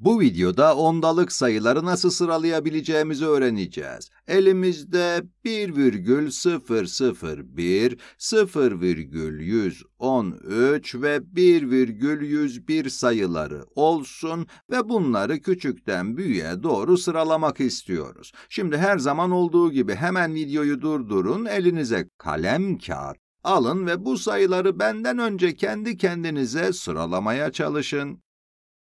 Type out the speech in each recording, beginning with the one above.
Bu videoda ondalık sayıları nasıl sıralayabileceğimizi öğreneceğiz. Elimizde 1,001, 0,113 ve 1,101 sayıları olsun ve bunları küçükten büyüğe doğru sıralamak istiyoruz. Şimdi her zaman olduğu gibi hemen videoyu durdurun, elinize kalem, kağıt alın ve bu sayıları benden önce kendi kendinize sıralamaya çalışın.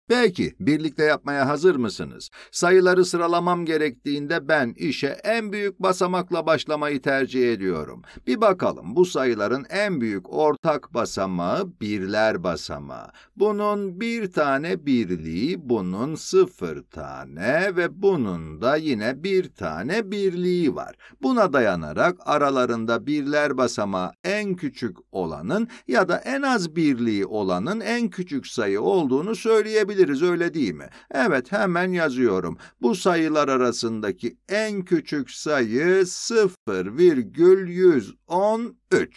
Peki, birlikte yapmaya hazır mısınız? Sayıları sıralamam gerektiğinde ben işe en büyük basamakla başlamayı tercih ediyorum. Bir bakalım bu sayıların en büyük ortak basamağı birler basamağı. Bunun bir tane birliği, bunun sıfır tane ve bunun da yine bir tane birliği var. Buna dayanarak aralarında birler basamağı en küçük olanın ya da en az birliği olanın en küçük sayı olduğunu söyleyebiliriz yapabiliriz öyle değil mi? Evet hemen yazıyorum. Bu sayılar arasındaki en küçük sayı 0,110 3.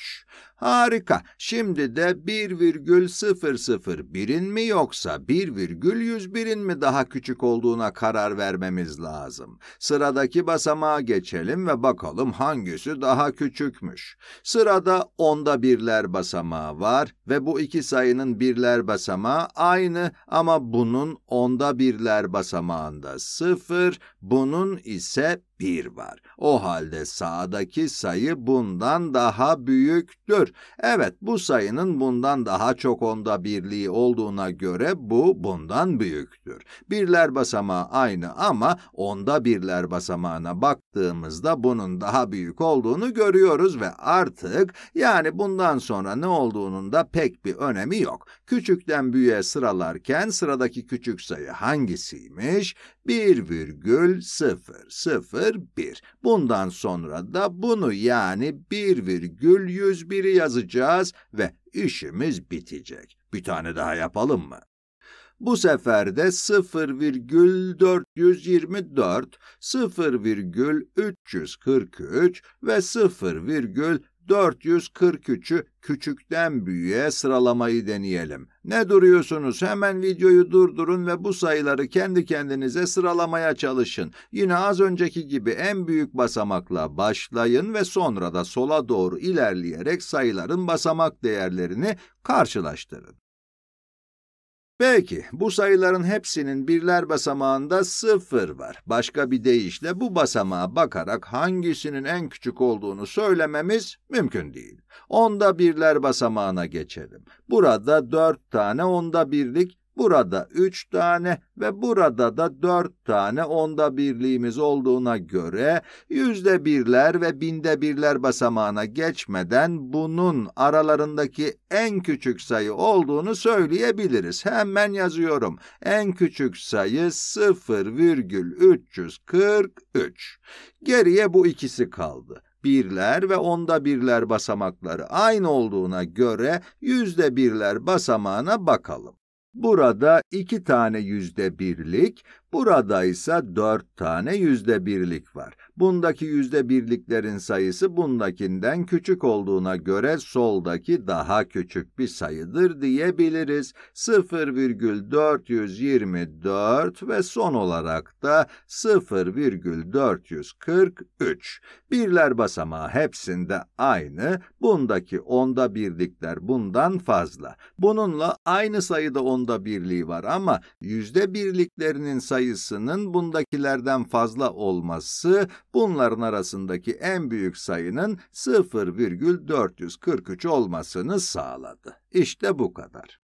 Harika. Şimdi de 1,001'in mi yoksa 1,101'in mi daha küçük olduğuna karar vermemiz lazım. Sıradaki basamağa geçelim ve bakalım hangisi daha küçükmüş. Sırada onda birler basamağı var ve bu iki sayının birler basamağı aynı ama bunun onda birler basamağında 0, bunun ise 1 var. O halde sağdaki sayı bundan daha büyüktür. Evet bu sayının bundan daha çok onda birliği olduğuna göre bu bundan büyüktür. Birler basamağı aynı ama onda birler basamağına baktığımızda bunun daha büyük olduğunu görüyoruz ve artık yani bundan sonra ne olduğunun da pek bir önemi yok. Küçükten büyüğe sıralarken sıradaki küçük sayı hangisiymiş? 1,00 eşittir 1. Bundan sonra da bunu yani 1,101'i yazacağız ve işimiz bitecek. Bir tane daha yapalım mı? Bu sefer de 0,424, 0,343 ve 0, 443'ü küçükten büyüğe sıralamayı deneyelim. Ne duruyorsunuz? Hemen videoyu durdurun ve bu sayıları kendi kendinize sıralamaya çalışın. Yine az önceki gibi en büyük basamakla başlayın ve sonra da sola doğru ilerleyerek sayıların basamak değerlerini karşılaştırın. Peki, bu sayıların hepsinin birler basamağında sıfır var. Başka bir deyişle bu basamağa bakarak hangisinin en küçük olduğunu söylememiz mümkün değil. Onda birler basamağına geçelim. Burada dört tane onda birlik Burada üç tane ve burada da dört tane onda birliğimiz olduğuna göre yüzde birler ve binde birler basamağına geçmeden bunun aralarındaki en küçük sayı olduğunu söyleyebiliriz. Hemen yazıyorum. En küçük sayı 0,343. Geriye bu ikisi kaldı birler ve onda birler basamakları aynı olduğuna göre yüzde birler basamağına bakalım. Burada iki tane yüzde birlik, Burada ise 4 tane yüzde birlik var. Bundaki yüzde birliklerin sayısı bundakinden küçük olduğuna göre soldaki daha küçük bir sayıdır diyebiliriz. 0,424 ve son olarak da 0,443. Birler basamağı hepsinde aynı. Bundaki onda birlikler bundan fazla. Bununla aynı sayıda onda birliği var ama yüzde birliklerinin sayısı sayısının bundakilerden fazla olması bunların arasındaki en büyük sayının 0,443 olmasını sağladı. İşte bu kadar.